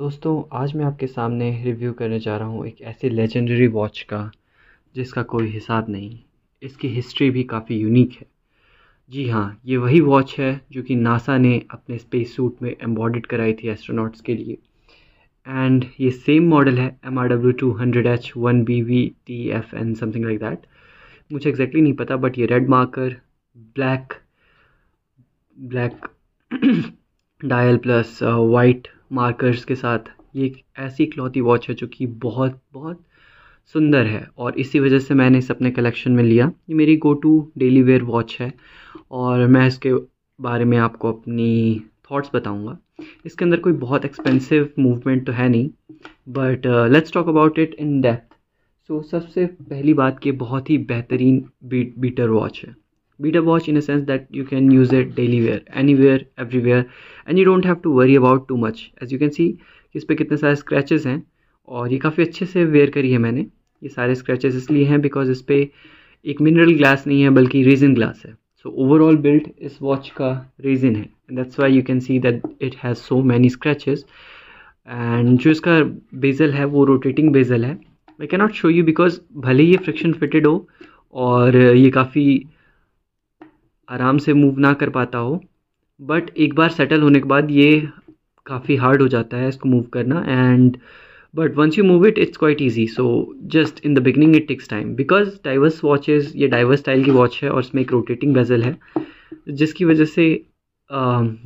दोस्तों आज मैं आपके सामने रिव्यू करने जा रहा हूँ एक ऐसे लेजेंडरी वॉच का जिसका कोई हिसाब नहीं इसकी हिस्ट्री भी काफ़ी यूनिक है जी हाँ ये वही वॉच है जो कि नासा ने अपने स्पेस सूट में एम्बॉडेड कराई थी एस्ट्रोनॉट्स के लिए एंड ये सेम मॉडल है M R W two hundred H one B V T F N something like that मुझे एग्जैक्टली exactly नहीं पता बट ये red marker black black dial plus white markers के साथ ये एक ऐसी क्लॉथी वॉच है जो कि बहुत बहुत सुंदर है और इसी वजह से मैंने इसे अपने कलेक्शन में लिया ये मेरी go to daily wear watch है और मैं इसके बारे में आपको अपनी थॉट्स बताऊंगा इसके अंदर कोई बहुत एक्सपेंसिव मूवमेंट तो है नहीं but let's talk about it in depth so सबसे पहली बात कि बहुत ही बेहतरीन बीट बीटर वॉच है beta watch in a sense that you can use it daily wear anywhere everywhere and you don't have to worry about too much as you can see इस पर कितने सारे स्क्रैचेस हैं और ये काफ़ी अच्छे से वेयर करी है मैंने ये सारे स्क्रैचेस इसलिए हैं बिकॉज इस पर एक मिनरल ग्लास नहीं है बल्कि रेजिन ग्लास है सो ओवरऑल बिल्ट इस वॉच का रेजिन है and that's why you can see that it has so many scratches and जो इसका बेजल है वो रोटेटिंग बेजल है I cannot show you because भले ही ये फ्रिक्शन फिटेड हो और ये काफ़ी आराम से मूव ना कर पाता हो बट एक बार सेटल होने के बाद ये काफ़ी हार्ड हो जाता है इसको मूव करना and but once you move it it's quite easy so just in the beginning it takes time because divers watches ये डाइवर्स स्टाइल की वॉच है और इसमें एक रोटेटिंग बेजल है जिसकी वजह से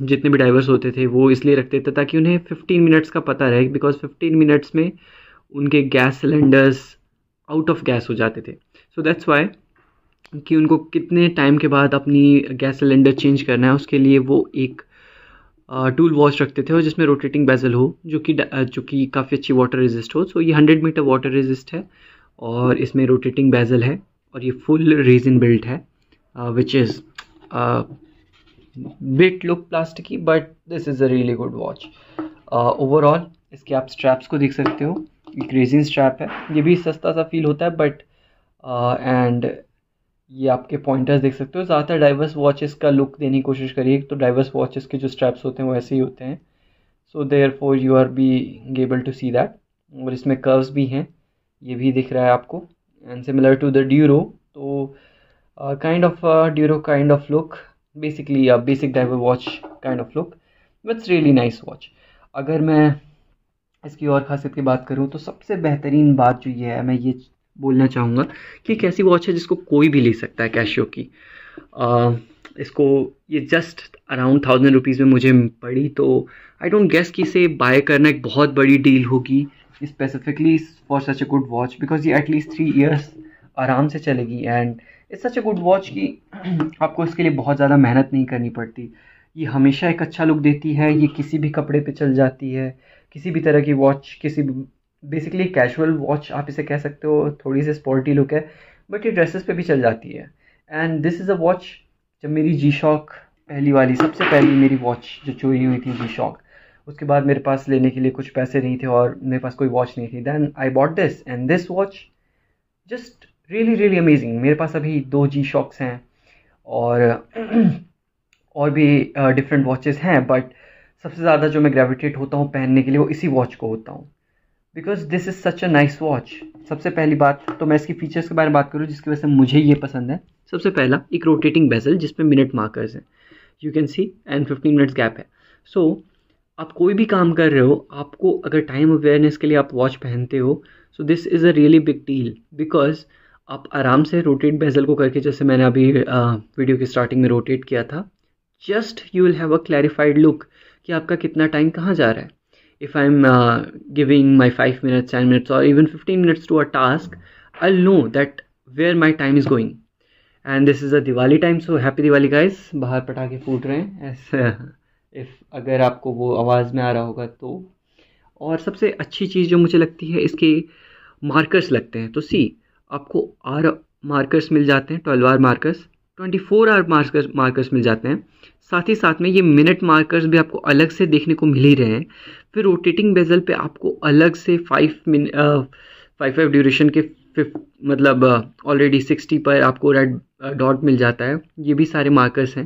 जितने भी डाइवर्स होते थे वो इसलिए रखते थे ताकि उन्हें 15 मिनट्स का पता रहे बिकॉज 15 मिनट्स में उनके gas cylinders out of gas हो जाते थे सो दैट्स वाई कि उनको कितने टाइम के बाद अपनी गैस सिलेंडर चेंज करना है उसके लिए वो एक टूल वॉश रखते थे और जिसमें रोटेटिंग बेजल हो जो कि जो कि काफ़ी अच्छी वाटर रेजिस्ट हो सो ये हंड्रेड मीटर वाटर रेजिस्ट है और इसमें रोटेटिंग बेजल है और ये फुल रेजिन बिल्ट है which is bit look plastic but this is a really good watch overall इसके आप स्ट्रैप्स को देख सकते हो एक रेजिन स्ट्रैप है ये भी सस्ता सा फील होता है बट एंड uh, ये आपके पॉइंटर्स देख सकते हो ज़्यादातर डाइवर्स वॉचेस का लुक देने की कोशिश करिए तो डाइवर्स वॉचेस के जो स्ट्रैप्स होते हैं वो ऐसे ही होते हैं so therefore you are be able to see that और इसमें कर्व्स भी हैं ये भी दिख रहा है आपको and similar to the Duro तो kind of Duro kind of look basically basic diver watch kind of look buts really nice watch अगर मैं इसकी और खासियत की बात करूँ तो सबसे बेहतरीन बात जो ये है मैं ये बोलना चाहूँगा कि एक ऐसी वॉच है जिसको कोई भी ले सकता है कैशियो की आ, इसको ये जस्ट अराउंड थाउजेंड रुपीज़ में मुझे पड़ी तो आई डोंट गेस कि इसे बाय करना एक बहुत बड़ी डील होगी specifically for such a good watch because ये एटलीस्ट थ्री ईयर्स आराम से चलेगी and it's such a good watch कि आपको इसके लिए बहुत ज़्यादा मेहनत नहीं करनी पड़ती ये हमेशा एक अच्छा लुक देती है ये किसी भी कपड़े पे चल जाती है किसी भी तरह की वॉच किसी भी बेसिकली कैजुअल वॉच आप इसे कह सकते हो थोड़ी सी स्पोर्टी लुक है बट ये ड्रेसेस पे भी चल जाती है and this is a watch जब मेरी जी शॉक पहली वाली सबसे पहली मेरी वॉच जो चोरी हुई थी जी शॉक उसके बाद मेरे पास लेने के लिए कुछ पैसे नहीं थे और मेरे पास कोई वॉच नहीं थी then I bought this and this watch just really really amazing मेरे पास अभी दो जी शॉक्स हैं और और भी डिफरेंट uh, वॉचेस हैं बट सबसे ज़्यादा जो मैं ग्रेविटेट होता हूँ पहनने के लिए वो इसी वॉच को होता हूँ because this is such a nice watch सबसे पहली बात तो मैं इसकी फीचर्स के बारे में बात करूँ जिसकी वजह से मुझे ये पसंद है सबसे पहला एक रोटेटिंग बेजल जिसमें मिनट मार्कर्स हैं you can see and fifteen minutes gap है सो so, आप कोई भी काम कर रहे हो आपको अगर टाइम अवेयरनेस के लिए आप वॉच पहनते हो so this is a really big deal because आप आराम से रोटेट बेजल को करके जैसे मैंने अभी वीडियो की स्टार्टिंग में रोटेट किया था just you will have a clarified look कि आपका कितना टाइम कहाँ जा रहा है if I'm uh, giving my 5 minutes, 10 minutes, or even 15 minutes to a task, I'll know that where my time is going. And this is a Diwali time, so happy Diwali guys! बाहर पटाखे फूट रहे हैं ऐसे if अगर आपको वो आवाज़ में आ रहा होगा तो और सबसे अच्छी चीज़ जो मुझे लगती है इसके मार्कर्स लगते हैं तो सी आपको आर मार्कर्स मिल जाते हैं twelve hour markers twenty four hour markers markers मिल जाते हैं साथ ही साथ में ये मिनट मार्कर्स भी आपको अलग से देखने को मिल ही रहे हैं फिर रोटेटिंग बेजल पे आपको अलग से five min five five duration के फिफ्थ मतलब ऑलरेडी सिक्सटी पर आपको रेड डॉट मिल जाता है ये भी सारे मार्कर्स हैं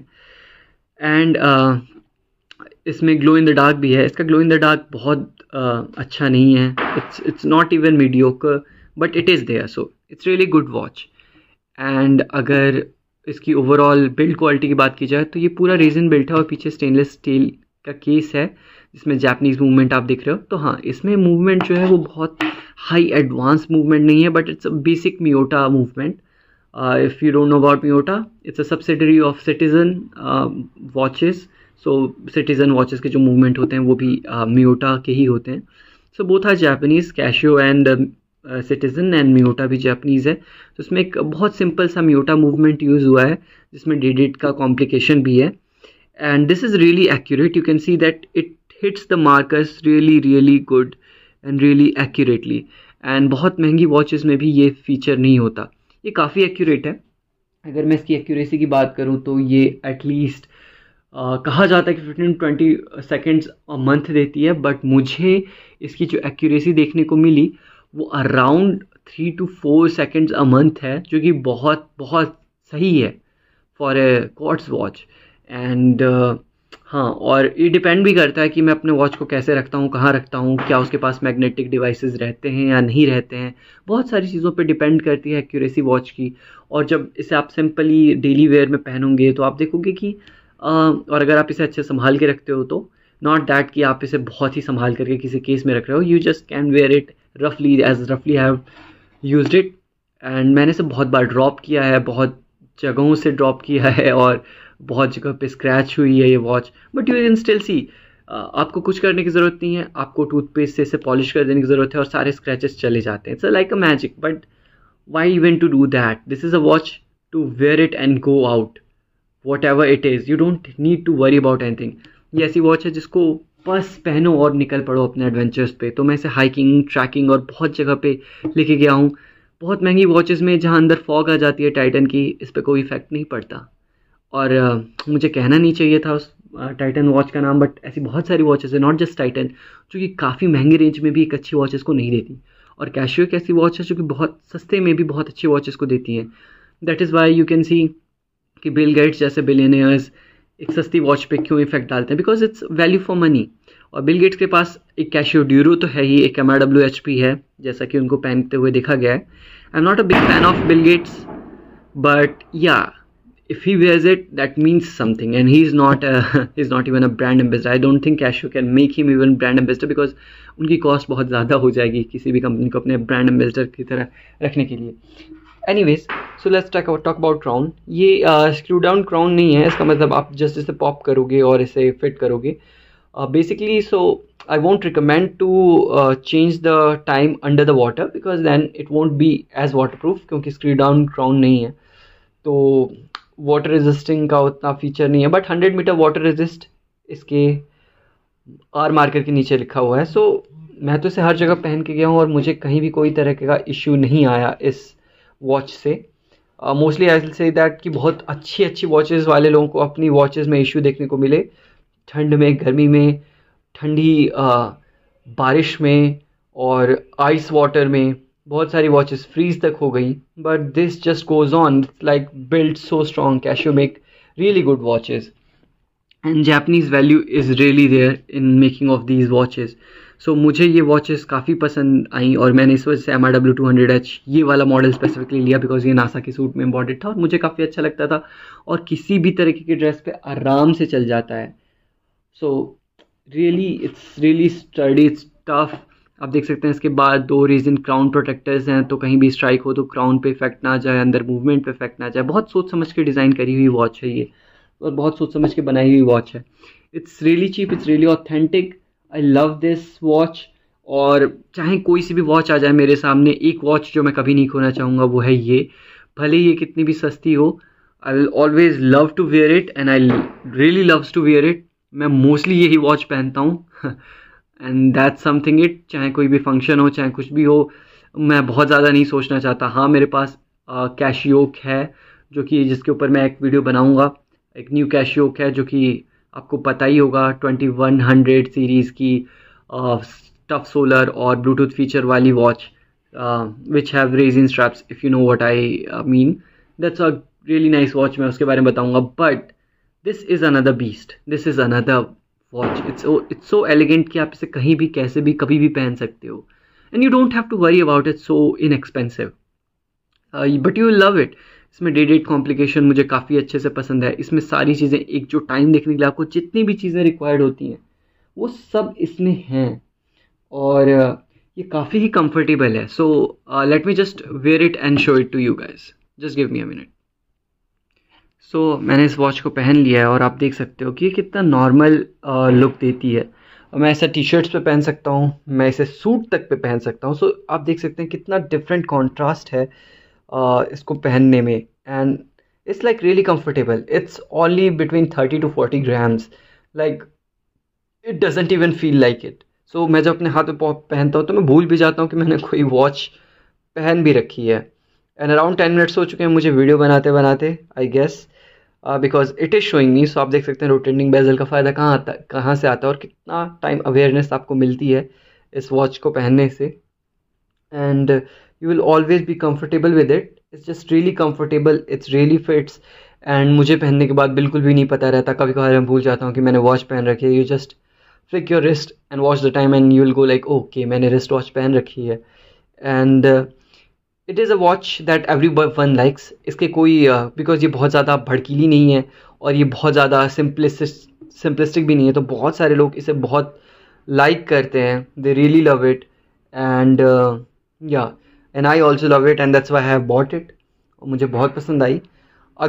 एंड इसमें ग्लो इन द डार्क भी है इसका ग्लो इन द डार्क बहुत uh, अच्छा नहीं है it's it's not even medium but it is there so it's really good watch and अगर इसकी ओवरऑल बिल्ड क्वालिटी की बात की जाए तो ये पूरा रेजन बिल्ट है और पीछे स्टेनलेस स्टील का केस है जिसमें जापनीज़ मूवमेंट आप देख रहे हो तो हाँ इसमें मूवमेंट जो है वो बहुत हाई एडवांस मूवमेंट नहीं है but it's a basic Miyota movement if you don't know about Miyota it's a subsidiary of Citizen watches so Citizen watches के जो मूवमेंट होते हैं वो भी मियोटा uh, के ही होते हैं so both are Japanese Casio and Citizen and Miyota भी जैपनीज है तो इसमें एक बहुत सिंपल सा मियोटा मूवमेंट यूज़ हुआ है जिसमें डिडिट का कॉम्प्लिकेशन भी है and this is really accurate you can see that it hits the markers really really good and really accurately and बहुत महंगी वॉचेस में भी ये फीचर नहीं होता ये काफ़ी एक्यूरेट है अगर मैं इसकी एक्यूरेसी की बात करूँ तो ये एटलीस्ट कहा जाता है कि फिफ्टीन ट्वेंटी सेकेंड्स मंथ देती है बट मुझे इसकी जो एक्यूरेसी देखने को मिली वो around three two four seconds a month है जो कि बहुत बहुत सही है for a quartz watch and हाँ और ये डिपेंड भी करता है कि मैं अपने वॉच को कैसे रखता हूँ कहाँ रखता हूँ क्या उसके पास मैग्नेटिक डिवाइसेस रहते हैं या नहीं रहते हैं बहुत सारी चीज़ों पे डिपेंड करती है एक्यूरेसी वॉच की और जब इसे आप सिंपली डेली वेयर में पहनोगे तो आप देखोगे कि आ, और अगर आप इसे अच्छे संभाल के रखते हो तो नॉट दैट कि आप इसे बहुत ही संभाल करके किसी केस में रख रहे हो you just can wear it रफली एज रफली हैव यूज इट एंड मैंने इसे बहुत बार ड्रॉप किया है बहुत जगहों से ड्रॉप किया है और बहुत जगह पे स्क्रैच हुई है ये watch but you can still see आपको कुछ करने की ज़रूरत नहीं है आपको टूथपेस्ट से इसे पॉलिश कर देने की ज़रूरत है और सारे स्क्रैचेस चले जाते हैं it's like a magic but why event to do that this is a watch to wear it and go out whatever it is you don't need to worry about thing ये ऐसी watch है जिसको बस पहनो और निकल पड़ो अपने एडवेंचर्स पे तो मैं इसे हाइकिंग ट्रैकिंग और बहुत जगह पे लेके गया हूँ बहुत महंगी वॉचेस में जहाँ अंदर फॉग आ जाती है टाइटन की इस पर कोई इफेक्ट नहीं पड़ता और मुझे कहना नहीं चाहिए था उस टाइटन वॉच का नाम बट ऐसी बहुत सारी वॉचेस है नॉट जस्ट टाइटन जो कि काफ़ी महंगे रेंज में भी एक अच्छी वॉचेस को नहीं देती और कैशियो एक ऐसी वॉच है जो कि बहुत सस्ते में भी बहुत अच्छी वॉच को देती हैं that is why you can see कि बिल गेट्स जैसे बिलियनियर्स एक सस्ती वॉच पे क्यों इफेक्ट डालते हैं because it's value for money और बिल गेट्स के पास एक कैशियो ड्यूरो तो है ही एक एम डब्ल्यू एच पी है जैसा कि उनको पहनते हुए देखा गया है I am not a big fan of Bill Gates but yeah if he wears it, that means something. And he's not a, he's not even a brand ambassador. I don't think cashew can make him even brand ambassador because unki cost bahut zyada ho jayegi kisi bhi company ko apne brand ambassador ki tarah rakhne ke liye anyways so let's talk about talk about crown ye uh, screw down crown nahi hai iska matlab aap just just pop karoge aur ise fit karoge uh, basically so I won't recommend to uh, change the time under the water because then it won't be as waterproof kyunki screw down crown nahi hai तो water resisting का उतना feature नहीं है but hundred metre water resist इसके hour marker के नीचे लिखा हुआ है सो so, मैं तो इसे हर जगह पहन के गया हूँ और मुझे कहीं भी कोई तरह का इश्यू नहीं आया इस वॉच से mostly I will say that कि बहुत अच्छी अच्छी वॉचेस वाले लोगों को अपनी वॉचेस में इशू देखने को मिले ठंड में गर्मी में ठंडी uh, बारिश में और आइस वाटर में बहुत सारी वॉचेस फ्रीज तक हो गई but this just goes on like build so strong cash you make really good watches and Japanese value is really there in making of these watches so मुझे ये watches काफ़ी पसंद आई और मैंने इस वजह से M R W two hundred H ये वाला मॉडल स्पेसिफिकली लिया बिकॉज ये नासा के सूट में इंपॉर्टेड था और मुझे काफ़ी अच्छा लगता था और किसी भी तरीके की ड्रेस पे आराम से चल जाता है so really it's really sturdy it's tough आप देख सकते हैं इसके बाद दो रीजन क्राउन प्रोटेक्टर्स हैं तो कहीं भी स्ट्राइक हो तो क्राउन पे इफेक्ट ना जाए अंदर मूवमेंट पे इफेक्ट ना जाए बहुत सोच समझ के डिज़ाइन करी हुई वॉच है ये और बहुत सोच समझ के बनाई हुई वॉच है it's really cheap it's really authentic I love this watch और चाहे कोई सी भी वॉच आ जाए मेरे सामने एक वॉच जो मैं कभी नहीं खोना चाहूँगा वो है ये भले ये कितनी भी सस्ती हो I will always love to wear it and I really loves to wear it मैं मोस्टली यही वॉच पहनता हूँ एंड दैट समथिंग इट चाहे कोई भी फंक्शन हो चाहे कुछ भी हो मैं बहुत ज़्यादा नहीं सोचना चाहता हाँ मेरे पास कैशियोक है जो कि जिसके ऊपर मैं एक वीडियो बनाऊँगा एक न्यू कैशियोक है जो कि आपको पता ही होगा ट्वेंटी वन हंड्रेड सीरीज़ की टफ सोलर और ब्लूटूथ फीचर वाली watch which have in straps if you know what I mean that's a really nice watch मैं उसके बारे में बताऊँगा but this is another beast this is another watch it's it's so elegant कि आप इसे कहीं भी कैसे भी कभी भी पहन सकते हो and you don't have to worry about it so inexpensive but you love it इसमें डे डेट कॉम्प्लिकेशन मुझे काफ़ी अच्छे से पसंद है इसमें सारी चीज़ें एक जो टाइम देखने के लिए आपको जितनी भी चीज़ें रिक्वायर्ड होती हैं वो सब इसमें हैं और uh, ये काफ़ी ही कंफर्टेबल है so let me just wear it and show it to you guys just give me a minute so so, मैंने इस वॉच को पहन लिया है और आप देख सकते हो कि ये कितना नॉर्मल लुक uh, देती है मैं इसे टी शर्ट्स पे पहन सकता हूँ मैं इसे सूट तक पे पहन सकता हूँ सो so, आप देख सकते हैं कितना डिफरेंट कॉन्ट्रास्ट है आ, uh, इसको पहनने में and it's like really comfortable it's only between thirty to forty grams like it doesn't even feel like it so मैं जब अपने हाथ में पहनता हूँ तो मैं भूल भी जाता हूँ कि मैंने कोई वॉच पहन भी रखी है एंड अराउंड टेन मिनट्स हो चुके हैं मुझे वीडियो बनाते बनाते I guess because it is showing me so आप देख सकते हैं रोटेटिंग बेजल का फ़ायदा कहाँ आता कहाँ से आता है और कितना टाइम अवेयरनेस आपको मिलती है इस वॉच को पहनने से and you will always be comfortable with it it's just really comfortable it's really fits and मुझे पहनने के बाद बिल्कुल भी नहीं पता रहता कभी कभार मैं भूल जाता हूँ कि मैंने वॉच पहन रखी है you just flick your wrist and watch the time and you will go like okay मैंने रिस्ट वॉच पहन रखी है and uh, it is a watch that everyone likes इसके कोई बिकॉज uh, ये बहुत ज़्यादा भड़कीली नहीं है और ये बहुत ज़्यादा सिंपलिस सिंपलिस्टिक भी नहीं है तो बहुत सारे लोग इसे बहुत लाइक like करते हैं they really love it and yeah and I also love it and that's why have bought it मुझे बहुत पसंद आई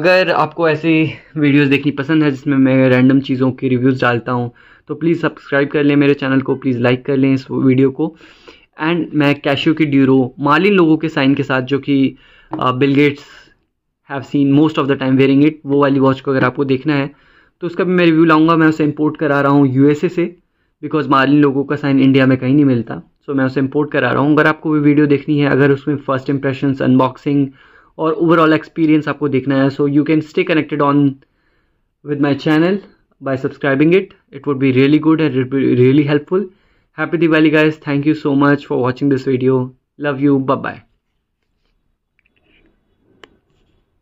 अगर आपको ऐसी वीडियोस देखनी पसंद है जिसमें मैं रैंडम चीज़ों के रिव्यूज़ डालता हूँ तो प्लीज़ सब्सक्राइब कर लें मेरे चैनल को प्लीज़ लाइक कर लें इस वीडियो को एंड मैं कैशियो की ड्यूरो मालिन लोगों के साइन के साथ जो कि Bill Gates have seen most of the time wearing it वो वाली वॉच को अगर आपको देखना है तो उसका भी मैं रिव्यू लाऊंगा मैं उसे इम्पोर्ट करा रहा हूँ यूएसए से बिकॉज मालिन लोगों का साइन इंडिया में कहीं नहीं मिलता सो so, मैं उसे इम्पोर्ट करा रहा हूँ अगर आपको भी वीडियो देखनी है अगर उसमें फर्स्ट इंप्रेशन अनबॉक्सिंग और ओवरऑल एक्सपीरियंस आपको देखना है so you can stay connected on with my channel by इट इट it would be really good be really helpful happy diwali guys thank you so much for watching this video love you bye bye